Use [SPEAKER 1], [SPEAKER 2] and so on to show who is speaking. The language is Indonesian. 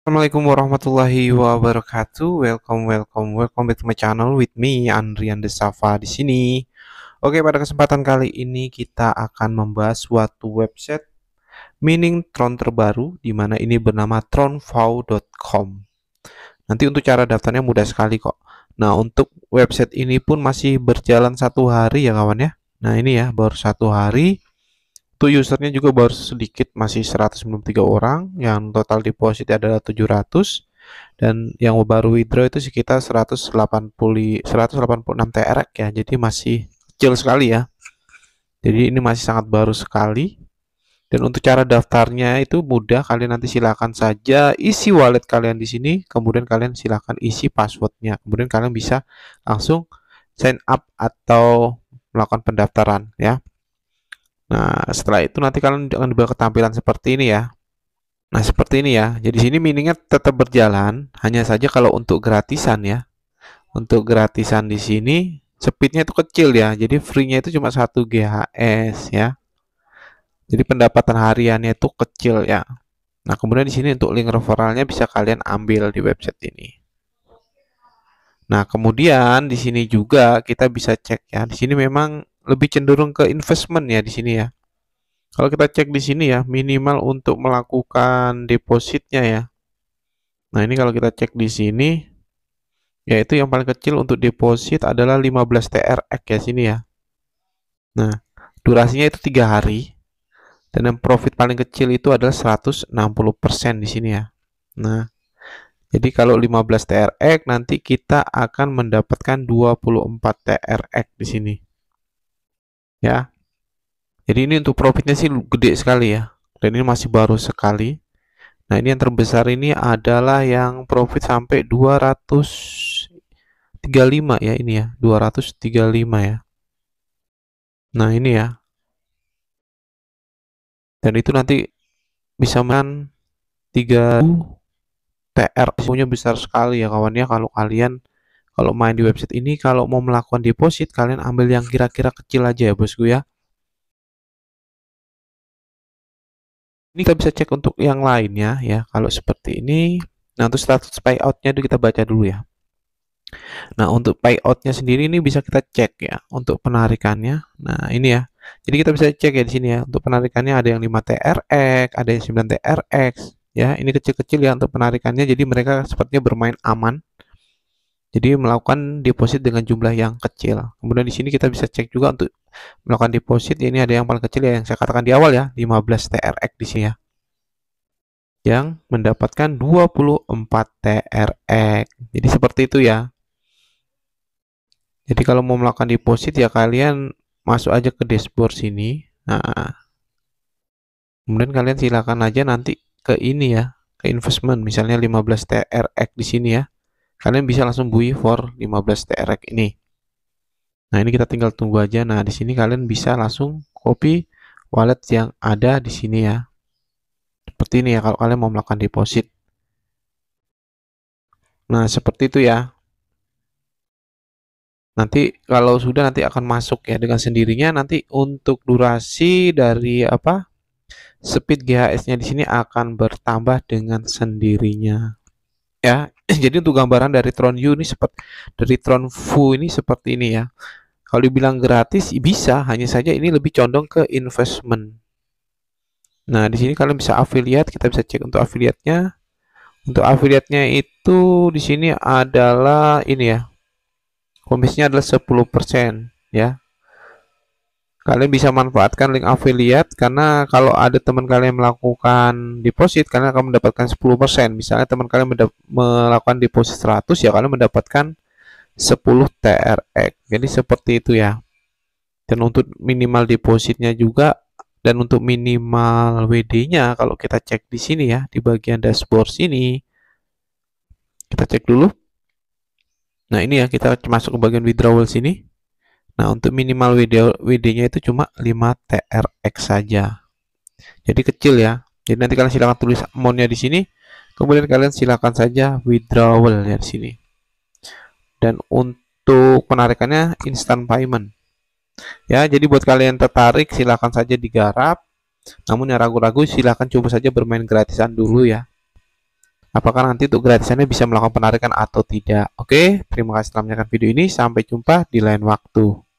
[SPEAKER 1] Assalamualaikum warahmatullahi wabarakatuh. Welcome, welcome, welcome back to my channel with me Andrian Desafa di sini. Oke, pada kesempatan kali ini kita akan membahas suatu website mining Tron terbaru di mana ini bernama tronvow.com. Nanti untuk cara daftarnya mudah sekali kok. Nah, untuk website ini pun masih berjalan satu hari ya kawan ya. Nah, ini ya baru satu hari itu usernya juga baru sedikit masih 193 orang yang total deposit adalah 700 dan yang baru withdraw itu sekitar 180 186 TRX ya jadi masih kecil sekali ya jadi ini masih sangat baru sekali dan untuk cara daftarnya itu mudah, kalian nanti silakan saja isi wallet kalian di sini, kemudian kalian silakan isi passwordnya. Kemudian kalian bisa langsung sign up atau melakukan pendaftaran ya. Nah, setelah itu nanti kalian akan dibawa ke tampilan seperti ini ya. Nah, seperti ini ya. Jadi sini miningnya tetap berjalan, hanya saja kalau untuk gratisan ya. Untuk gratisan di sini speednya itu kecil ya. Jadi free-nya itu cuma 1 GHS ya. Jadi pendapatan hariannya itu kecil ya. Nah, kemudian di sini untuk link referralnya bisa kalian ambil di website ini. Nah, kemudian di sini juga kita bisa cek ya. Di sini memang lebih cenderung ke investment ya di sini ya. Kalau kita cek di sini ya, minimal untuk melakukan depositnya ya. Nah, ini kalau kita cek di sini yaitu yang paling kecil untuk deposit adalah 15 TRX ya sini ya. Nah, durasinya itu tiga hari dan yang profit paling kecil itu adalah 160% di sini ya. Nah, jadi kalau 15 TRX nanti kita akan mendapatkan 24 TRX di sini ya jadi ini untuk profitnya sih gede sekali ya dan ini masih baru sekali nah ini yang terbesar ini adalah yang profit sampai 235 ya ini ya 235 ya nah ini ya dan itu nanti bisa menan 3 TR punya besar sekali ya kawan ya kalau kalian kalau main di website ini kalau mau melakukan deposit kalian ambil yang kira-kira kecil aja ya bosku ya ini kita bisa cek untuk yang lainnya ya kalau seperti ini nah untuk status payoutnya itu kita baca dulu ya nah untuk payoutnya sendiri ini bisa kita cek ya untuk penarikannya nah ini ya jadi kita bisa cek ya di sini ya untuk penarikannya ada yang 5 TRX ada yang 9 TRX ya ini kecil-kecil ya untuk penarikannya jadi mereka sepertinya bermain aman jadi melakukan deposit dengan jumlah yang kecil. Kemudian di sini kita bisa cek juga untuk melakukan deposit. ini ada yang paling kecil ya, yang saya katakan di awal ya, 15 TRX di sini ya. Yang mendapatkan 24 TRX. Jadi seperti itu ya. Jadi kalau mau melakukan deposit ya kalian masuk aja ke dashboard sini. Nah, kemudian kalian silakan aja nanti ke ini ya, ke investment misalnya 15 TRX di sini ya kalian bisa langsung bui for 15 TRX ini nah ini kita tinggal tunggu aja nah di sini kalian bisa langsung copy wallet yang ada di sini ya seperti ini ya kalau kalian mau melakukan deposit nah seperti itu ya nanti kalau sudah nanti akan masuk ya dengan sendirinya nanti untuk durasi dari apa speed GHS-nya di sini akan bertambah dengan sendirinya ya jadi untuk gambaran dari Tron U ini seperti dari Tron Fu ini seperti ini ya kalau dibilang gratis bisa hanya saja ini lebih condong ke investment nah di sini kalian bisa affiliate kita bisa cek untuk affiliate-nya untuk affiliate-nya itu di sini adalah ini ya komisinya adalah 10% ya kalian bisa manfaatkan link affiliate karena kalau ada teman kalian melakukan deposit kalian akan mendapatkan 10% misalnya teman kalian melakukan deposit 100 ya kalian mendapatkan 10 TRX jadi seperti itu ya dan untuk minimal depositnya juga dan untuk minimal WD nya kalau kita cek di sini ya di bagian dashboard sini kita cek dulu nah ini ya kita masuk ke bagian withdrawal sini Nah, untuk minimal WD, WD-nya itu cuma 5 TRX saja. Jadi kecil ya. Jadi nanti kalian silakan tulis amount-nya di sini. Kemudian kalian silakan saja withdrawal ya di sini. Dan untuk penarikannya instant payment. Ya, jadi buat kalian yang tertarik silakan saja digarap. Namun yang ragu-ragu silakan coba saja bermain gratisan dulu ya. Apakah nanti untuk gratisannya bisa melakukan penarikan atau tidak? Oke, terima kasih telah menyaksikan video ini. Sampai jumpa di lain waktu.